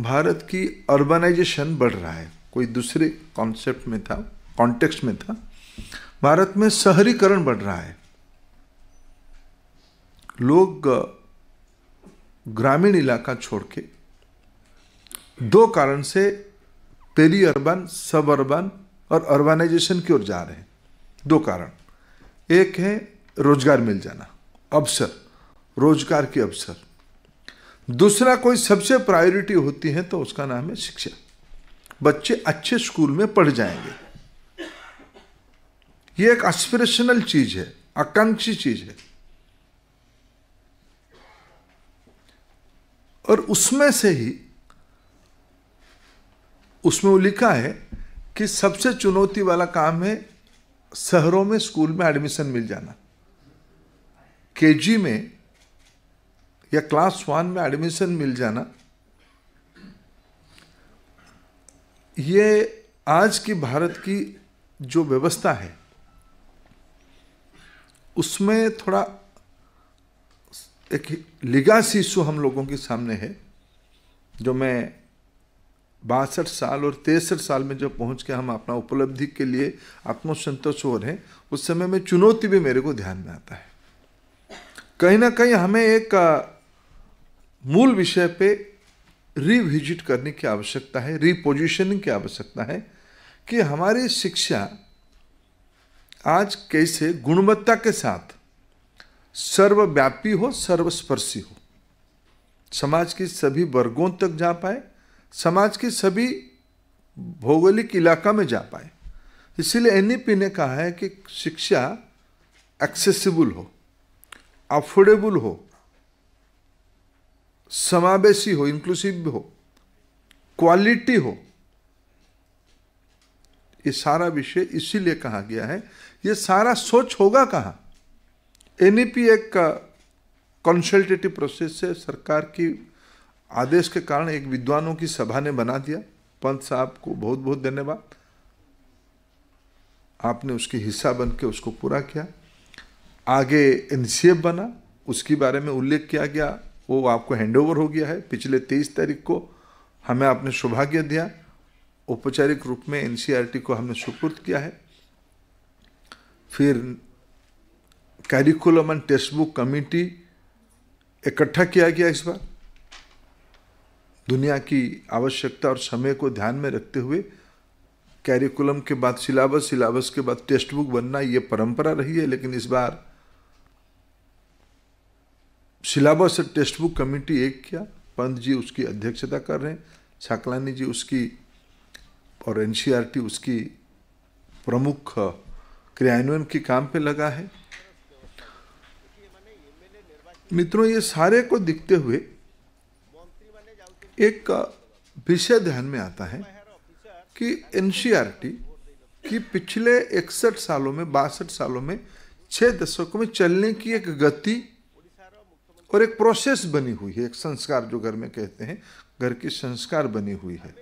भारत की अर्बनाइजेशन बढ़ रहा है कोई दूसरे कॉन्सेप्ट में था कॉन्टेक्स्ट में था भारत में शहरीकरण बढ़ रहा है लोग ग्रामीण इलाका छोड़ के दो कारण से पेरी अर्बन सब अर्बन और अर्बनाइजेशन की ओर जा रहे हैं दो कारण एक है रोजगार मिल जाना अवसर रोजगार के अवसर दूसरा कोई सबसे प्रायोरिटी होती है तो उसका नाम है शिक्षा बच्चे अच्छे स्कूल में पढ़ जाएंगे ये एक एस्पिरेशनल चीज है आकांक्षी चीज है और उसमें से ही उसमें वो लिखा है कि सबसे चुनौती वाला काम है शहरों में स्कूल में एडमिशन मिल जाना केजी में या क्लास वन में एडमिशन मिल जाना ये आज की भारत की जो व्यवस्था है उसमें थोड़ा एक लिगासी इशू हम लोगों के सामने है जो मैं बासठ साल और तिरसठ साल में जब पहुंच के हम अपना उपलब्धि के लिए आत्मसंतोष हो रहे हैं उस समय में चुनौती भी मेरे को ध्यान में आता है कहीं ना कहीं हमें एक मूल विषय पे रिविजिट करने की आवश्यकता है रिपोजिशनिंग की आवश्यकता है कि हमारी शिक्षा आज कैसे गुणवत्ता के साथ सर्वव्यापी हो सर्वस्पर्शी हो समाज के सभी वर्गों तक जा पाए समाज के सभी भौगोलिक इलाका में जा पाए इसीलिए एन e ने कहा है कि शिक्षा एक्सेसिबल हो अफोर्डेबल हो समावेशी हो इंक्लूसिव हो क्वालिटी हो ये सारा विषय इसीलिए कहा गया है ये सारा सोच होगा कहा एन का कंसल्टेटिव प्रोसेस से सरकार की आदेश के कारण एक विद्वानों की सभा ने बना दिया पंत साहब को बहुत बहुत धन्यवाद आपने उसकी हिस्सा बन के उसको पूरा किया आगे एन बना उसके बारे में उल्लेख किया गया वो आपको हैंडओवर हो गया है पिछले तेईस तारीख को हमें आपने सौभाग्य दिया औपचारिक रूप में एनसीईआरटी e को हमने सुपुर्द किया है फिर curriculum and textbook committee इकट्ठा किया गया इस बार दुनिया की आवश्यकता और समय को ध्यान में रखते हुए कैरिकुलम के बाद सिलेबस सिलेबस के बाद टेक्स्ट बुक बनना ये परंपरा रही है लेकिन इस बार सिलेबस टेक्स्ट बुक कमेटी एक किया पंत जी उसकी अध्यक्षता कर रहे हैं छाकलानी जी उसकी और एन उसकी प्रमुख क्रियान्वयन के काम पे लगा है मित्रों ये सारे को दिखते हुए एक विषय ध्यान में आता है कि एन की पिछले इकसठ सालों में बासठ सालों में छः दशकों में चलने की एक गति और एक प्रोसेस बनी हुई है एक संस्कार जो घर में कहते हैं घर की संस्कार बनी हुई है